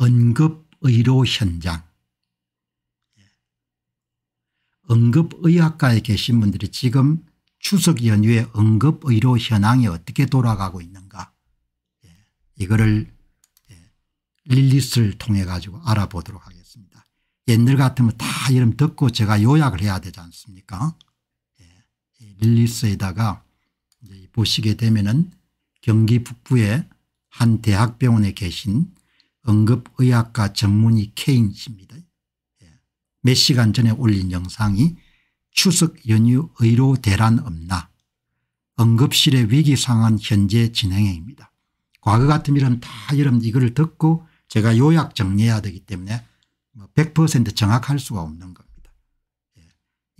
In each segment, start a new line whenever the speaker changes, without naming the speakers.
응급의료 현장 응급의학과에 계신 분들이 지금 추석 연휴에 응급의료 현황이 어떻게 돌아가고 있는가 예, 이거를 예, 릴리스를 통해 가지고 알아보도록 하겠습니다. 옛날 같으면 다 이름 듣고 제가 요약을 해야 되지 않습니까 예, 릴리스에다가 보시게 되면 은 경기 북부의 한 대학병원에 계신 응급의학과 전문의 케인 씨입니다. 예. 몇 시간 전에 올린 영상이 추석 연휴 의료 대란 없나 응급실의 위기 상황 현재 진행형입니다. 과거 같으면 다 여러분 이거를 듣고 제가 요약 정리해야 되기 때문에 100% 뭐 정확할 수가 없는 겁니다. 예.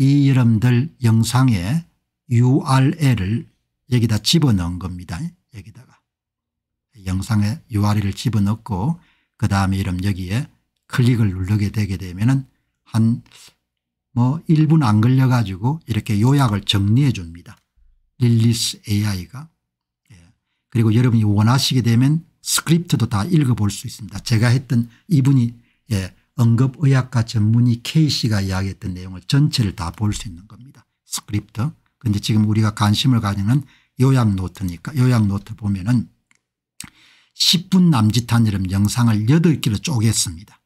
이 여러분들 영상에 URL을 여기다 집어넣은 겁니다. 여기다가 영상에 URL을 집어넣고 그 다음에 이름 여기에 클릭을 누르게 되게 되면 은한 뭐 1분 안 걸려 가지고 이렇게 요약을 정리해 줍니다. 릴리스 AI가. 예. 그리고 여러분이 원하시게 되면 스크립트도 다 읽어볼 수 있습니다. 제가 했던 이분이 예. 응급의학과 전문의 K씨가 이야기했던 내용을 전체를 다 볼 수 있는 겁니다. 스크립트. 근데 지금 우리가 관심을 가지는 요약 노트니까 요약 노트 보면은 10분 남짓한 이름 영상을 8개로 쪼갰습니다.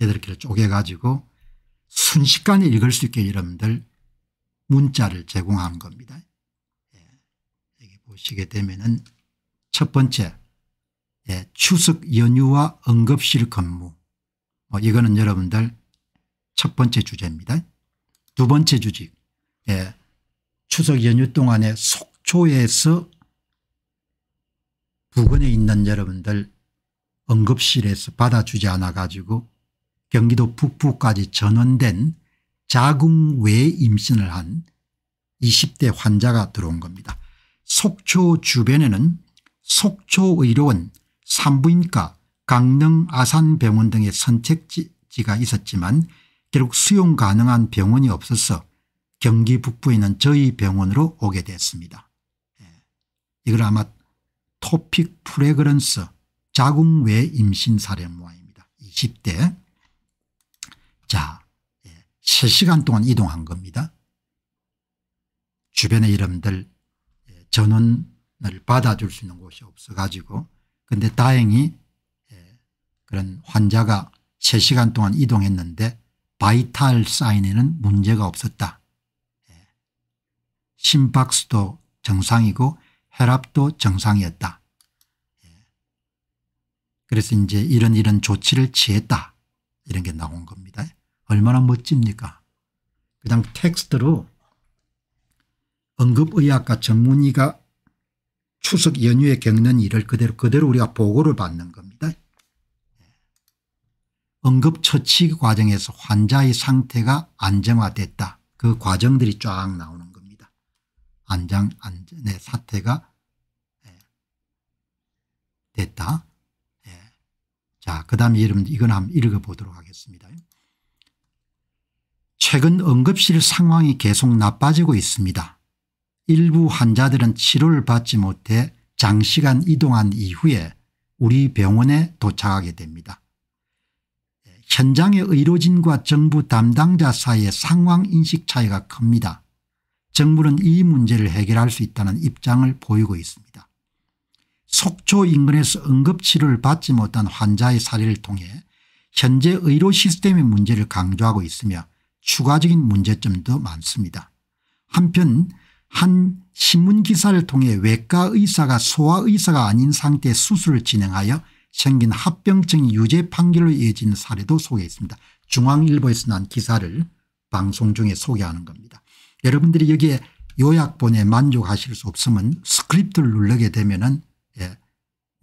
8개로 쪼개가지고 순식간에 읽을 수 있게 여러분들 문자를 제공한 겁니다. 예. 여기 보시게 되면은 첫 번째 예, 추석 연휴와 응급실 근무 뭐 이거는 여러분들 첫 번째 주제입니다. 두 번째 주제 예, 추석 연휴 동안에 속초에서 부근에 있는 여러분들 응급실에서 받아주지 않아 가지고 경기도 북부까지 전원된 자궁 외 임신을 한 20대 환자가 들어온 겁니다. 속초 주변에는 속초의료원 산부인과 강릉 아산병원 등의 선택지가 있었지만 결국 수용 가능한 병원이 없어서 경기 북부에 있는 저희 병원으로 오게 됐습니다. 예. 이걸 아마 토픽 프레그런스 자궁 외 임신 사례모아입니다. 20대 자 3시간 예, 동안 이동한 겁니다. 주변의 이름들 예, 전원을 받아줄 수 있는 곳이 없어 가지고 근데 다행히 예, 그런 환자가 3시간 동안 이동했는데 바이탈 사인에는 문제가 없었다. 심박수도 정상이고 혈압도 정상이었다. 예. 그래서 이제 이런 이런 조치를 취했다. 이런 게 나온 겁니다. 얼마나 멋집니까? 그 다음 텍스트로 응급의학과 전문의가 추석 연휴에 겪는 일을 그대로 그대로 우리가 보고를 받는 겁니다. 응급처치 예. 과정에서 환자의 상태가 안정화됐다. 그 과정들이 쫙 나오는 안장 안전의 네, 사태가 예, 됐다. 예. 자, 그 다음에 여러분 이건 한번 읽어보도록 하겠습니다. 최근 응급실 상황이 계속 나빠지고 있습니다. 일부 환자들은 치료를 받지 못해 장시간 이동한 이후에 우리 병원에 도착하게 됩니다. 예, 현장의 의료진과 정부 담당자 사이의 상황 인식 차이가 큽니다. 정부는 이 문제를 해결할 수 있다는 입장을 보이고 있습니다. 속초 인근에서 응급치료를 받지 못한 환자의 사례를 통해 현재 의료 시스템의 문제를 강조하고 있으며 추가적인 문제점도 많습니다. 한편 한 신문기사를 통해 외과 의사가 소아 의사가 아닌 상태 수술을 진행하여 생긴 합병증 유죄 판결로 이어진 사례도 소개했습니다. 중앙일보에서 난 기사를 방송 중에 소개하는 겁니다. 여러분들이 여기에 요약본에 만족하실 수 없으면 스크립트를 누르게 되면 은 예,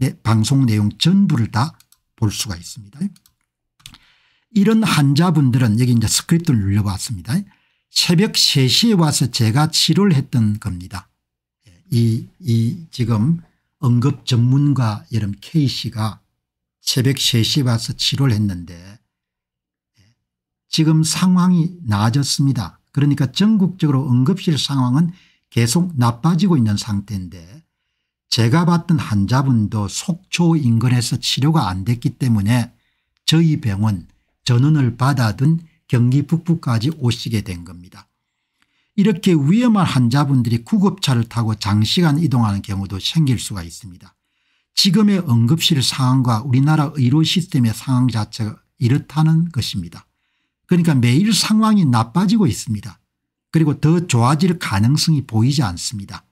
네, 방송 내용 전부를 다 볼 수가 있습니다. 이런 환자분들은 여기 이제 스크립트를 눌러봤습니다. 새벽 3시에 와서 제가 치료를 했던 겁니다. 예, 이, 이 지금 응급 전문가 여름 K씨가 새벽 3시에 와서 치료를 했는데 예, 지금 상황이 나아졌습니다. 그러니까 전국적으로 응급실 상황은 계속 나빠지고 있는 상태인데 제가 봤던 환자분도 속초 인근에서 치료가 안 됐기 때문에 저희 병원 전원을 받아든 경기 북부까지 오시게 된 겁니다. 이렇게 위험한 환자분들이 구급차를 타고 장시간 이동하는 경우도 생길 수가 있습니다. 지금의 응급실 상황과 우리나라 의료 시스템의 상황 자체가 이렇다는 것입니다. 그러니까 매일 상황이 나빠지고 있습니다. 그리고 더 좋아질 가능성이 보이지 않습니다.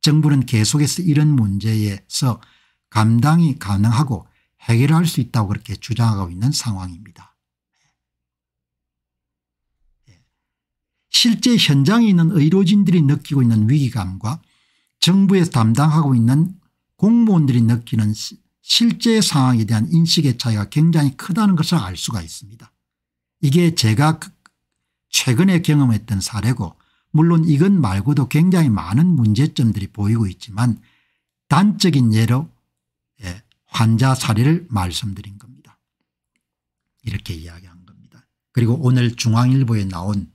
정부는 계속해서 이런 문제에서 감당이 가능하고 해결할 수 있다고 그렇게 주장하고 있는 상황입니다. 예. 실제 현장에 있는 의료진들이 느끼고 있는 위기감과 정부에서 담당하고 있는 공무원들이 느끼는 실제 상황에 대한 인식의 차이가 굉장히 크다는 것을 알 수가 있습니다. 이게 제가 그 최근에 경험했던 사례고 물론 이건 말고도 굉장히 많은 문제점들이 보이고 있지만 단적인 예로 예, 환자 사례를 말씀드린 겁니다. 이렇게 이야기한 겁니다. 그리고 오늘 중앙일보에 나온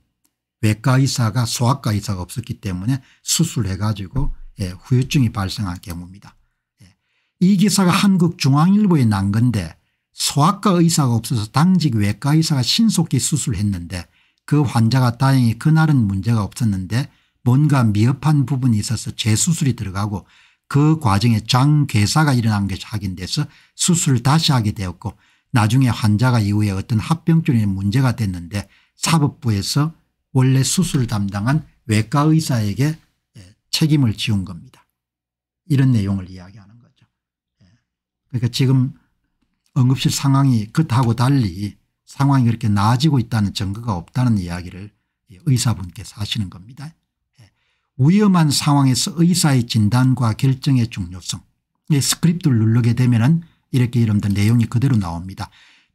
외과의사가 소아과의사가 없었기 때문에 수술해 가지고 예, 후유증이 발생한 경우입니다. 예, 이 기사가 한국중앙일보에 난 건데 소아과 의사가 없어서 당직 외과 의사가 신속히 수술했는데 그 환자가 다행히 그날은 문제가 없었는데 뭔가 미흡한 부분이 있어서 재수술이 들어가고 그 과정에 장괴사가 일어난 것이 확인돼서 수술을 다시 하게 되었고 나중에 환자가 이후에 어떤 합병증에 문제가 됐는데 사법부에서 원래 수술 담당한 외과 의사에게 예, 책임을 지운 겁니다. 이런 내용을 이야기하는 거죠. 예. 그러니까 지금 응급실 상황이 그하고 달리 상황이 그렇게 나아지고 있다는 증거가 없다는 이야기를 의사분께서 하시는 겁니다. 예. 위험한 상황에서 의사의 진단과 결정의 중요성 예, 스크립트를 누르게 되면 은 이렇게 여러분들 내용이 그대로 나옵니다.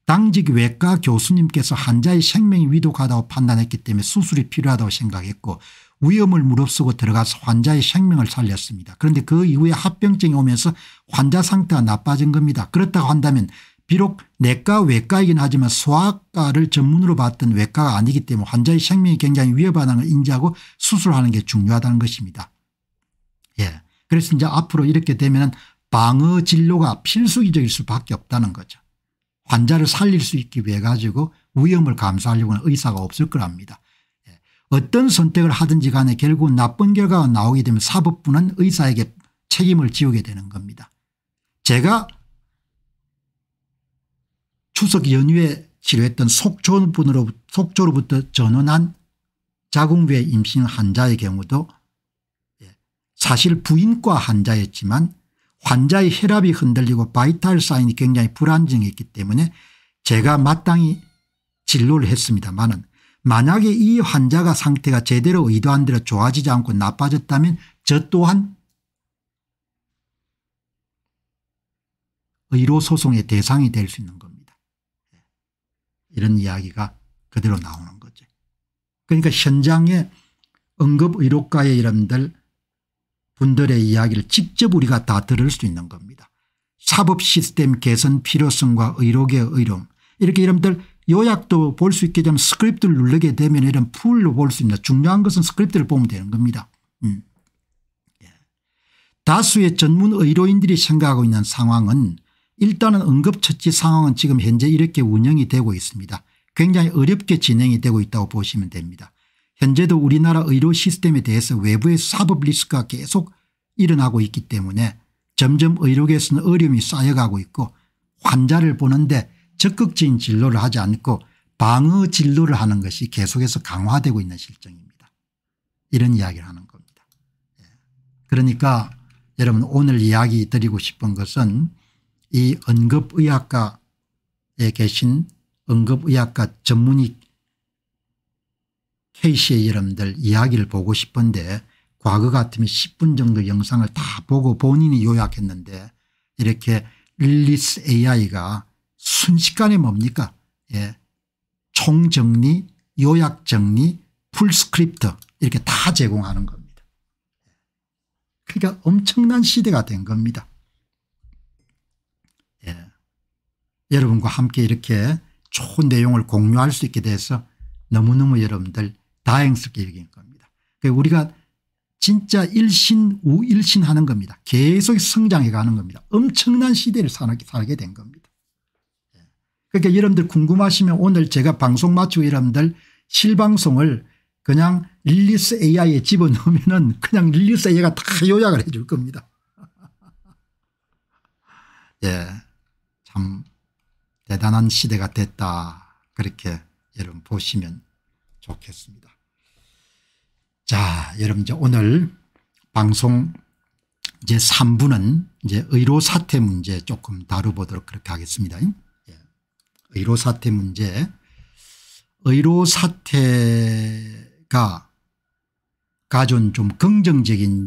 당직 외과 교수님께서 환자의 생명이 위독하다고 판단했기 때문에 수술이 필요하다고 생각했고 위험을 무릅쓰고 들어가서 환자의 생명을 살렸습니다. 그런데 그 이후에 합병증이 오면서 환자 상태가 나빠진 겁니다. 그렇다고 한다면 비록 내과 외과이긴 하지만 소아과를 전문으로 봤던 외과가 아니기 때문에 환자의 생명이 굉장히 위협하다는 걸 인지하고 수술하는 게 중요하다는 것입니다. 예. 그래서 이제 앞으로 이렇게 되면 방어 진료가 필수기적일 수밖에 없다는 거죠. 환자를 살릴 수 있기 위해 가지고 위험을 감수하려고는 의사가 없을 거랍니다. 예. 어떤 선택을 하든지 간에 결국 나쁜 결과가 나오게 되면 사법부는 의사에게 책임을 지우게 되는 겁니다. 제가 추석 연휴에 치료했던 속초분으로부터, 속초로부터 전원한 자궁부에 임신 환자의 경우도 예, 사실 부인과 환자였지만 환자의 혈압이 흔들리고 바이탈 사인이 굉장히 불안정했기 때문에 제가 마땅히 진료를 했습니다만은 만약에 이 환자가 상태가 제대로 의도한 대로 좋아지지 않고 나빠졌다면 저 또한 의료소송의 대상이 될 수 있는 겁니다. 이런 이야기가 그대로 나오는 거죠. 그러니까 현장의 응급의료과의 이름들 분들의 이야기를 직접 우리가 다 들을 수 있는 겁니다. 사법 시스템 개선 필요성과 의료계의 료름 이렇게 이름들 요약도 볼 수 있게 되면 스크립트를 누르게 되면 이런 풀로 볼 수있는 중요한 것은 스크립트를 보면 되는 겁니다. 음. 예. 다수의 전문 의료인들이 생각하고 있는 상황은 일단은 응급처치 상황은 지금 현재 이렇게 운영이 되고 있습니다. 굉장히 어렵게 진행이 되고 있다고 보시면 됩니다. 현재도 우리나라 의료 시스템에 대해서 외부의 사법 리스크가 계속 일어나고 있기 때문에 점점 의료계에서는 어려움이 쌓여가고 있고 환자를 보는데 적극적인 진료를 하지 않고 방어 진료를 하는 것이 계속해서 강화되고 있는 실정입니다. 이런 이야기를 하는 겁니다. 예. 그러니까 여러분 오늘 이야기 드리고 싶은 것은 이언급의학과에 계신 언급의학과 전문의 케이씨의 여러분들 이야기를 보고 싶은데 과거 같으면 10분 정도 영상을 다 보고 본인이 요약했는데 이렇게 릴리스 AI가 순식간에 뭡니까 예. 총정리 요약정리 풀스크립트 이렇게 다 제공하는 겁니다. 그러니까 엄청난 시대가 된 겁니다. 여러분과 함께 이렇게 좋은 내용을 공유할 수 있게 돼서 너무너무 여러분들 다행스럽게 여기는 겁니다. 그 우리가 진짜 일신 우일신 하는 겁니다. 계속 성장해 가는 겁니다. 엄청난 시대를 살게 된 겁니다. 예. 그러니까 여러분들 궁금하시면 오늘 제가 방송 마치고 여러분들 실방송을 그냥 릴리스 AI에 집어넣으면 은 그냥 릴리스 AI가 다 요약을 해줄 겁니다. 예, 참 대단한 시대가 됐다 그렇게 여러분 보시면 좋겠습니다. 자 여러분 이제 오늘 방송 이제 3부는 이제 의료 사태 문제 조금 다뤄보도록 그렇게 하겠습니다. 예. 의료 사태 문제 의료 사태가 가져좀 긍정적인